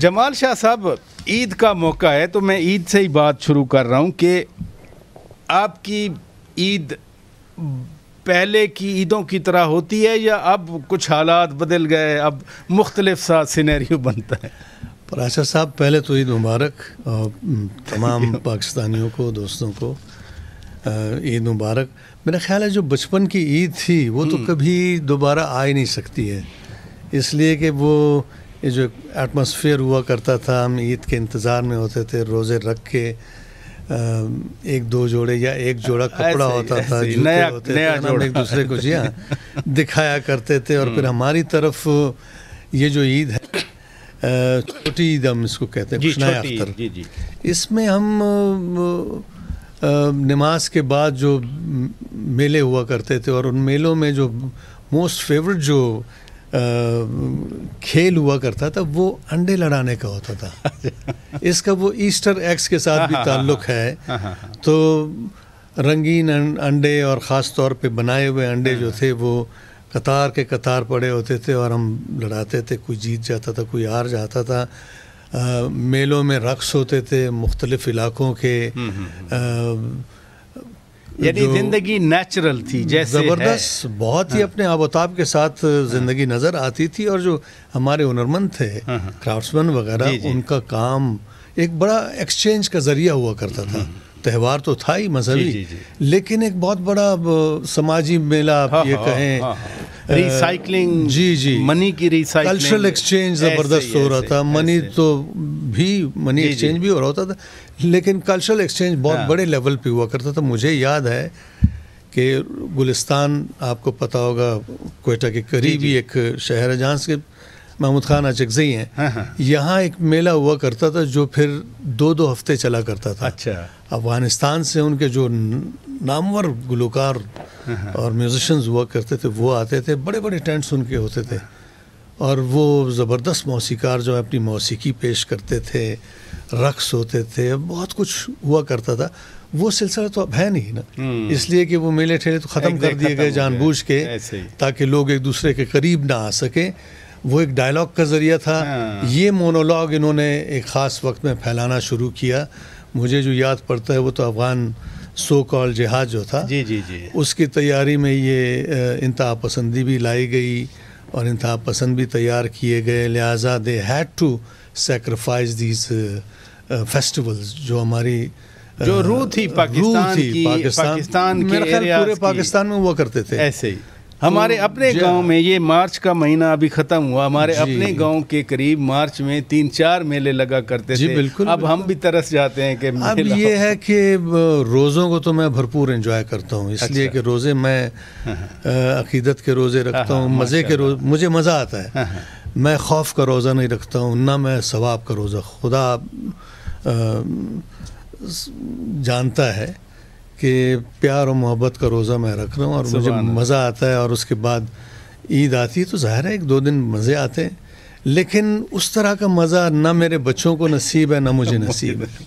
जमाल शाह साहब ईद का मौका है तो मैं ईद से ही बात शुरू कर रहा हूँ कि आपकी ईद पहले की ईदों की तरह होती है या अब कुछ हालात बदल गए अब मुख्तलिफ सा सिनेरियो बनता है प्राशा साहब पहले तो ईद मुबारक और तमाम पाकिस्तानियों को दोस्तों को ईद मुबारक मेरा ख्याल है जो बचपन की ईद थी वो तो हम्म। कभी दोबारा आ ही नहीं सकती है इसलिए कि वो ये जो एटमॉस्फेयर हुआ करता था हम ईद के इंतज़ार में होते थे रोज़े रख के एक दो जोड़े या एक जोड़ा कपड़ा होता था जूते होते थे एक दूसरे को जी हाँ, दिखाया करते थे और फिर हम्म। हमारी तरफ ये जो ईद है छोटी ईद हम इसको कहते हैं नया अख्तर इसमें हम नमाज के बाद जो मेले हुआ करते थे और उन मेलों में जो मोस्ट फेवरेट जो खेल हुआ करता था वो अंडे लड़ाने का होता था इसका वो ईस्टर एक्स के साथ भी ताल्लुक है तो रंगीन अं-, अंडे और ख़ास तौर पे बनाए हुए अंडे जो थे वो कतार के कतार पड़े होते थे और हम लड़ाते थे कोई जीत जाता था कोई हार जाता था आ, मेलों में रक्स होते थे मुख्तलिफ़ इलाकों के आ, हम्म, हम्म, हम्म। यानी जिंदगी नेचुरल थी जैसे जबरदस्त बहुत ही हाँ। अपने आबोताब के साथ हाँ। जिंदगी नजर आती थी और जो हमारे हुनरमंद थे क्राफ्ट्समैन हाँ, वगैरह उनका काम एक बड़ा एक्सचेंज का जरिया हुआ करता था त्यौहार तो था ही मजहबी लेकिन एक बहुत बड़ा समाजी मेला आप ये कहें रिसाइकलिंग uh, जी जी मनी की रिसाइकलिंग कल्चरल एक्सचेंज ज़बरदस्त हो रहा था मनी तो भी मनी एक्सचेंज भी हो रहा होता था लेकिन कल्चरल एक्सचेंज बहुत हाँ. बड़े लेवल पे हुआ करता था मुझे याद है कि गुलिस्तान आपको पता होगा कोयटा के करीब ही एक शहर है जहाँ से महमूद खान अचकजई हैं हाँ, हाँ। यहाँ एक मेला हुआ करता था जो फिर दो दो हफ्ते चला करता था अच्छा अफगानिस्तान से उनके जो नामवर गुलकार हाँ।, हाँ। और म्यूजिशंस हुआ करते थे वो आते थे बड़े बड़े टेंट्स उनके होते थे और वो ज़बरदस्त मौसीकार जो है अपनी मौसीकी पेश करते थे रक्स होते थे बहुत कुछ हुआ करता था वो सिलसिला तो अब है नहीं ना हम्म। इसलिए कि वो मेले ठेले तो ख़त्म कर दिए गए जानबूझ के ताकि लोग एक दूसरे के करीब ना आ सकें वो एक डायलॉग का ज़रिया था हाँ। ये मोनोलॉग इन्होंने एक ख़ास वक्त में फैलाना शुरू किया मुझे जो याद पड़ता है वो तो अफ़गान सो कॉल जहाज जो था जी जी जी उसकी तैयारी में ये इंतहा पसंदी भी लाई गई और इंतहा पसंद भी तैयार किए गए लिहाजा they had to sacrifice these festivals जो हमारी जो रू थी पाकिस्तान रू थी की, पाकिस्तान, पाकिस्तान के पूरे पाकिस्तान में हुआ करते थे ऐसे ही हमारे तो अपने गांव में ये मार्च का महीना अभी खत्म हुआ हमारे अपने गांव के करीब मार्च में तीन चार मेले लगा करते जी, थे बिल्कुल अब बिल्कुल। हम भी तरस जाते हैं कि अब ये है कि रोज़ों को तो मैं भरपूर एंजॉय करता हूँ इसलिए अच्छा। कि रोज़े मैं हाँ, हाँ। अकीदत के रोज़े हाँ, रखता हूँ मज़े के रोज मुझे मज़ा आता है मैं खौफ का रोज़ा नहीं रखता हूँ ना मैं स्वाब का रोज़ा खुदा जानता है कि प्यार और मोहब्बत का रोज़ा मैं रख रहा हूँ और मुझे मज़ा आता है और उसके बाद ईद आती है तो ज़ाहिर है एक दो दिन मज़े आते हैं लेकिन उस तरह का मज़ा ना मेरे बच्चों को नसीब है ना मुझे नसीब है